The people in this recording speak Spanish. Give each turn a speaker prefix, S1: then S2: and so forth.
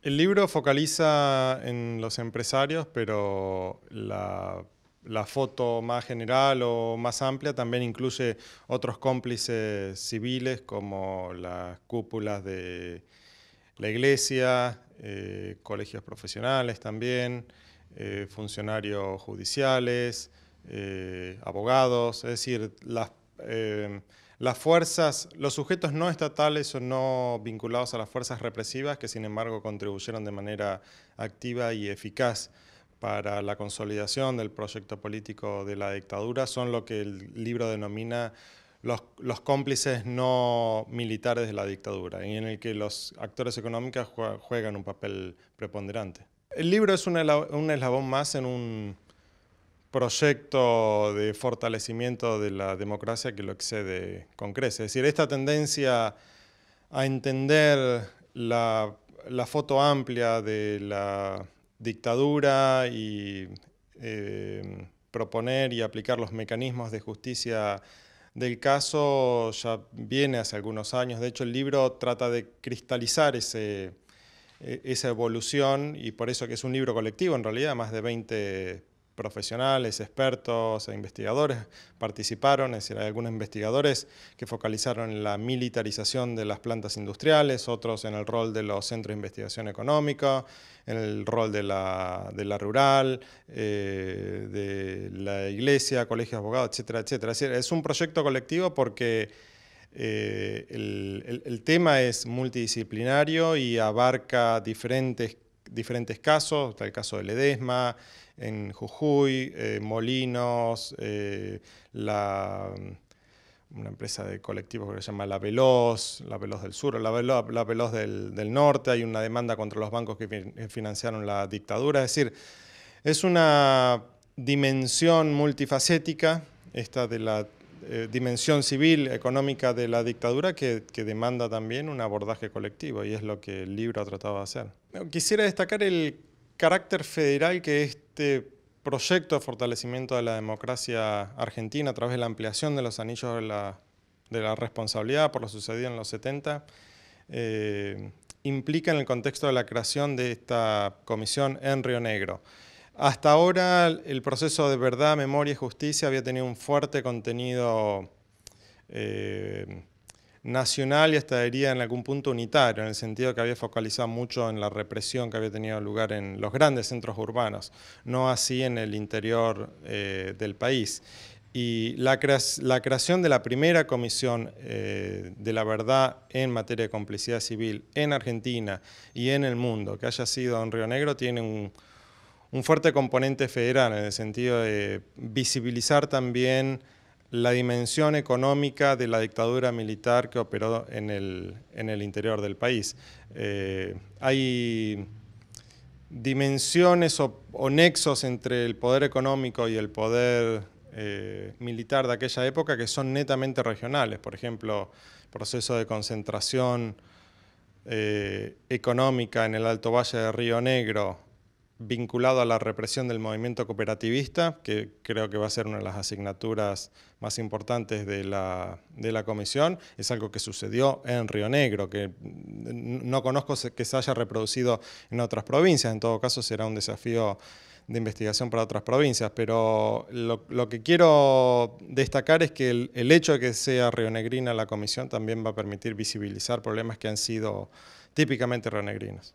S1: El libro focaliza en los empresarios, pero la, foto más general o más amplia también incluye otros cómplices civiles como las cúpulas de la iglesia, eh, colegios profesionales también, eh, funcionarios judiciales, eh, abogados, es decir, las eh, las fuerzas, los sujetos no estatales o no vinculados a las fuerzas represivas, que sin embargo contribuyeron de manera activa y eficaz para la consolidación del proyecto político de la dictadura, son lo que el libro denomina los, los, cómplices no militares de la dictadura y en el que los actores económicos juegan un papel preponderante. El libro es un, eslabón más en un proyecto de fortalecimiento de la democracia que lo excede con creces. Es decir, esta tendencia a entender la, foto amplia de la dictadura y eh, proponer y aplicar los mecanismos de justicia del caso ya viene hace algunos años. De hecho, el libro trata de cristalizar ese, e, esa evolución y por eso que es un libro colectivo, en realidad, más de 20 profesionales, expertos e investigadores participaron, es decir, hay algunos investigadores que focalizaron en la militarización de las plantas industriales, otros en el rol de los centros de investigación económica, en el rol de la, rural, eh, de la iglesia, colegio de abogados, etcétera, etcétera. Es, un proyecto colectivo porque eh, el, tema es multidisciplinario y abarca diferentes diferentes casos, está el caso del Edesma, en Jujuy, eh, Molinos, eh, mm, una empresa de colectivos que se llama La Veloz, La Veloz del Sur, La Veloz, del, Norte, hay una demanda contra los bancos que eh, financiaron la dictadura, es decir, es una dimensión multifacética, esta de la dimensión civil, económica de la dictadura que, demanda también un abordaje colectivo y es lo que el libro ha tratado de hacer. Quisiera destacar el carácter federal que este proyecto de fortalecimiento de la democracia argentina a través de la ampliación de los anillos de la, responsabilidad por lo sucedido en los 70 eh, implica en el contexto de la creación de esta comisión en Río Negro. Hasta ahora el proceso de verdad, memoria y justicia había tenido un fuerte contenido eh, nacional y hasta en algún punto unitario, en el sentido que había focalizado mucho en la represión que había tenido lugar en los grandes centros urbanos, no así en el interior eh, del país. Y la, creación de la primera comisión eh, de la verdad en materia de complicidad civil en Argentina y en el mundo, que haya sido en Río Negro, tiene un fuerte componente federal en el sentido de visibilizar también la dimensión económica de la dictadura militar que operó en el, interior del país. Eh, hay dimensiones o, nexos entre el poder económico y el poder eh, militar de aquella época que son netamente regionales, por ejemplo, proceso de concentración eh, económica en el Alto Valle de Río Negro vinculado a la represión del movimiento cooperativista, que creo que va a ser una de las asignaturas más importantes de la, de la comisión. Es algo que sucedió en Río Negro, que no conozco que se haya reproducido en otras provincias. En todo caso, será un desafío de investigación para otras provincias, pero lo, que quiero destacar es que el, el, hecho de que sea rionegrina la comisión también va a permitir visibilizar problemas que han sido típicamente rionegrinos.